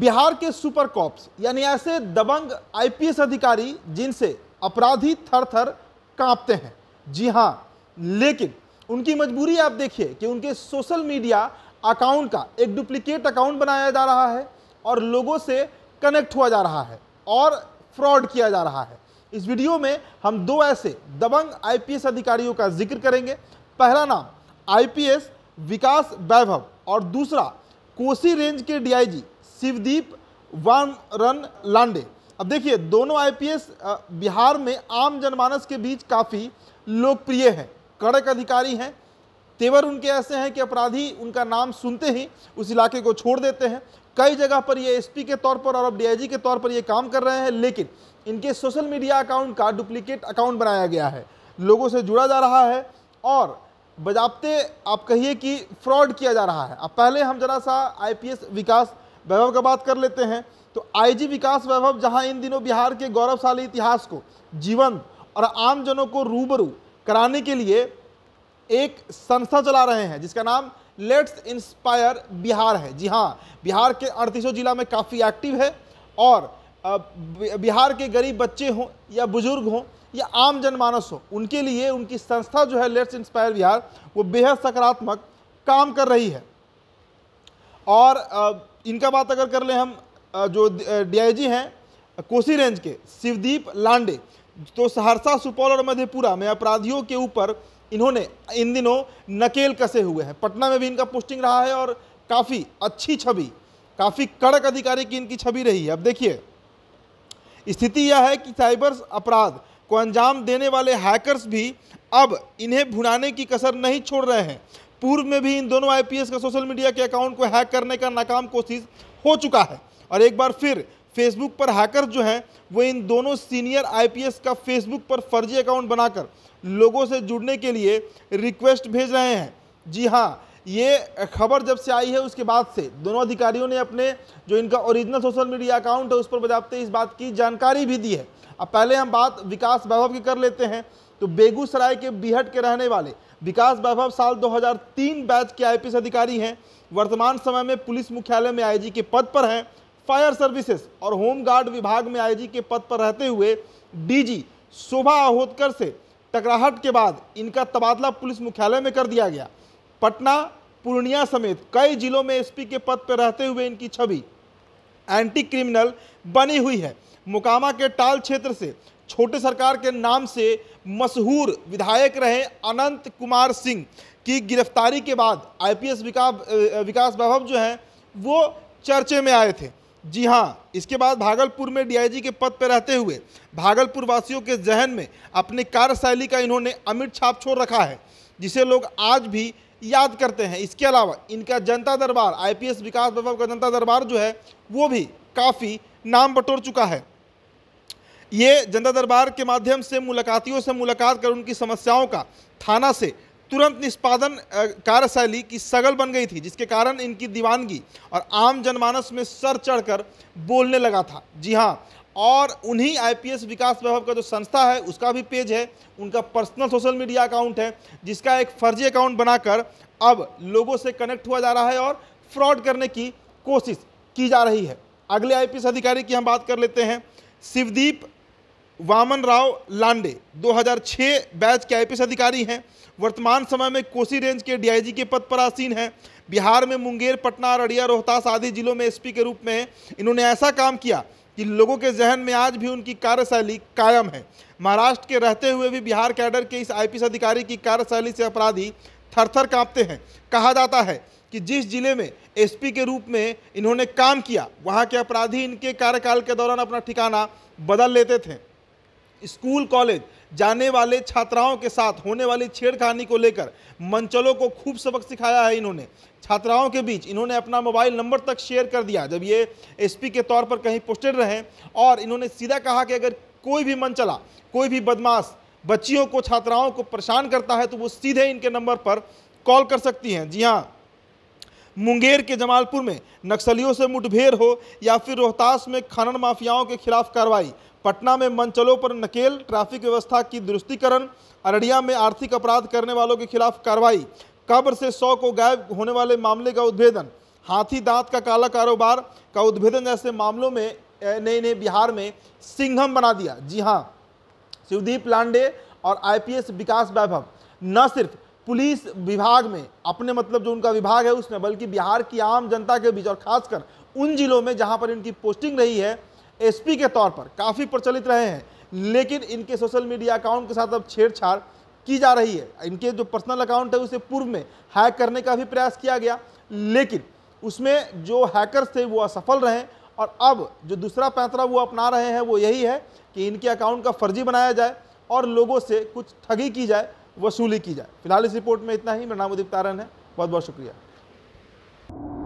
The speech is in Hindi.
बिहार के सुपर कॉप्स यानी ऐसे दबंग आईपीएस अधिकारी जिनसे अपराधी थर थर कांपते हैं जी हाँ लेकिन उनकी मजबूरी आप देखिए कि उनके सोशल मीडिया अकाउंट का एक डुप्लीकेट अकाउंट बनाया जा रहा है और लोगों से कनेक्ट हुआ जा रहा है और फ्रॉड किया जा रहा है इस वीडियो में हम दो ऐसे दबंग आईपीएस अधिकारियों का जिक्र करेंगे पहला नाम आईपीएस विकास वैभव और दूसरा कोसी रेंज के डीआईजी शिवदीप वाम रन लांडे अब देखिए दोनों आईपीएस बिहार में आम जनमानस के बीच काफ़ी लोकप्रिय हैं कड़क अधिकारी हैं तेवर उनके ऐसे हैं कि अपराधी उनका नाम सुनते ही उस इलाके को छोड़ देते हैं कई जगह पर ये एसपी के तौर पर और अब डीआईजी के तौर पर ये काम कर रहे हैं लेकिन इनके सोशल मीडिया अकाउंट का डुप्लीकेट अकाउंट बनाया गया है लोगों से जुड़ा जा रहा है और बजाबते आप कहिए कि फ्रॉड किया जा रहा है अब पहले हम जरा सा आईपीएस विकास वैभव का बात कर लेते हैं तो आईजी विकास वैभव जहां इन दिनों बिहार के गौरवशाली इतिहास को जीवन और आमजनों को रूबरू कराने के लिए एक संस्था चला रहे हैं जिसका नाम लेट्स इंस्पायर बिहार है जी हाँ बिहार के अड़तीसों जिला में काफ़ी एक्टिव है और बिहार के गरीब बच्चे हों या बुजुर्ग हों या आम जनमानस हो उनके लिए उनकी संस्था जो है लेट्स इंस्पायर बिहार वो बेहद सकारात्मक काम कर रही है और इनका बात अगर कर लें हम जो डीआईजी हैं कोसी रेंज के शिवदीप लांडे तो सहरसा सुपौल और मधेपुरा में अपराधियों के ऊपर इन्होंने इन दिनों नकेल कसे हुए हैं पटना में भी इनका पोस्टिंग रहा है और काफ़ी अच्छी छवि काफ़ी कड़क अधिकारी की इनकी छवि रही है अब देखिए स्थिति यह है कि साइबर अपराध को अंजाम देने वाले हैकर्स भी अब इन्हें भुनाने की कसर नहीं छोड़ रहे हैं पूर्व में भी इन दोनों आईपीएस का सोशल मीडिया के अकाउंट को हैक करने का नाकाम कोशिश हो चुका है और एक बार फिर फेसबुक पर हैकर जो हैं वो इन दोनों सीनियर आईपीएस का फेसबुक पर फर्जी अकाउंट बनाकर लोगों से जुड़ने के लिए रिक्वेस्ट भेज रहे हैं जी हाँ ये खबर जब से आई है उसके बाद से दोनों अधिकारियों ने अपने जो इनका ओरिजिनल सोशल मीडिया अकाउंट है उस पर बजाबते इस बात की जानकारी भी दी है अब पहले हम बात विकास वैभव की कर लेते हैं तो बेगूसराय के बिहट के रहने वाले विकास वैभव साल 2003 बैच के आईपीएस अधिकारी हैं वर्तमान समय में पुलिस मुख्यालय में आईजी के पद पर हैं फायर सर्विसेज और होमगार्ड विभाग में आईजी के पद पर रहते हुए डीजी शोभा आहोदकर से टकराहट के बाद इनका तबादला पुलिस मुख्यालय में कर दिया गया पटना पूर्णिया समेत कई जिलों में एसपी के पद पर रहते हुए इनकी छवि एंटी क्रिमिनल बनी हुई है मुकामा के टाल क्षेत्र से छोटे सरकार के नाम से मशहूर विधायक रहे अनंत कुमार सिंह की गिरफ्तारी के बाद आईपीएस विकास विकास वैभव जो हैं वो चर्चे में आए थे जी हाँ इसके बाद भागलपुर में डीआईजी के पद पर रहते हुए भागलपुर वासियों के जहन में अपनी कार्यशैली का इन्होंने अमिट छाप छोड़ रखा है जिसे लोग आज भी याद करते हैं इसके अलावा इनका जनता दरबार आईपीएस विकास वैभव का जनता दरबार जो है वो भी काफ़ी नाम बटोर चुका है ये जनता दरबार के माध्यम से मुलाकातियों से मुलाकात कर उनकी समस्याओं का थाना से तुरंत निष्पादन कार्यशैली की सगल बन गई थी जिसके कारण इनकी दीवानगी और आम जनमानस में सर चढ़कर बोलने लगा था जी हाँ और उन्हीं आईपीएस विकास वैभव का जो संस्था है उसका भी पेज है उनका पर्सनल सोशल मीडिया अकाउंट है जिसका एक फर्जी अकाउंट बनाकर अब लोगों से कनेक्ट हुआ जा रहा है और फ्रॉड करने की कोशिश की जा रही है अगले आईपीएस अधिकारी की हम बात कर लेते हैं शिवदीप वामन राव लांडे 2006 बैच के आई अधिकारी हैं वर्तमान समय में कोसी रेंज के डीआईजी के पद पर आसीन हैं बिहार में मुंगेर पटना अररिया रोहतास आदि जिलों में एसपी के रूप में इन्होंने ऐसा काम किया कि लोगों के जहन में आज भी उनकी कार्यशैली कायम है महाराष्ट्र के रहते हुए भी बिहार कैडर के इस आई अधिकारी की कार्यशैली से अपराधी थर थर हैं कहा जाता है कि जिस जिले में एसपी के रूप में इन्होंने काम किया वहाँ के अपराधी इनके कार्यकाल के दौरान अपना ठिकाना बदल लेते थे स्कूल कॉलेज जाने वाले छात्राओं के साथ होने वाली छेड़खानी को लेकर मंचलों को खूब सबक सिखाया है इन्होंने छात्राओं के बीच इन्होंने अपना मोबाइल नंबर तक शेयर कर दिया जब ये एसपी के तौर पर कहीं पोस्टेड रहे और इन्होंने सीधा कहा कि अगर कोई भी मंचला कोई भी बदमाश बच्चियों को छात्राओं को परेशान करता है तो वो सीधे इनके नंबर पर कॉल कर सकती हैं जी हाँ मुंगेर के जमालपुर में नक्सलियों से मुठभेड़ हो या फिर रोहतास में खनन माफियाओं के खिलाफ कार्रवाई पटना में मंचलों पर नकेल ट्रैफिक व्यवस्था की दुरुस्तीकरण अररिया में आर्थिक अपराध करने वालों के खिलाफ कार्रवाई कब्र से सौ को गायब होने वाले मामले का उद्भेदन हाथी दांत का काला कारोबार का उद्भेदन जैसे मामलों में नए नए बिहार में सिंघम बना दिया जी हाँ शिवदीप लांडे और आईपीएस विकास वैभव न सिर्फ पुलिस विभाग में अपने मतलब जो उनका विभाग है उसमें बल्कि बिहार की आम जनता के बीच और खासकर उन जिलों में जहां पर इनकी पोस्टिंग रही है एसपी के तौर पर काफ़ी प्रचलित रहे हैं लेकिन इनके सोशल मीडिया अकाउंट के साथ अब छेड़छाड़ की जा रही है इनके जो पर्सनल अकाउंट है उसे पूर्व में हैक करने का भी प्रयास किया गया लेकिन उसमें जो हैकर्स थे वो असफल रहे और अब जो दूसरा पैंतरा वो अपना रहे हैं वो यही है कि इनके अकाउंट का फर्जी बनाया जाए और लोगों से कुछ ठगी की जाए वसूली की जाए फिलहाल इस रिपोर्ट में इतना ही मेरा नाम उदीप तारण है बहुत बहुत शुक्रिया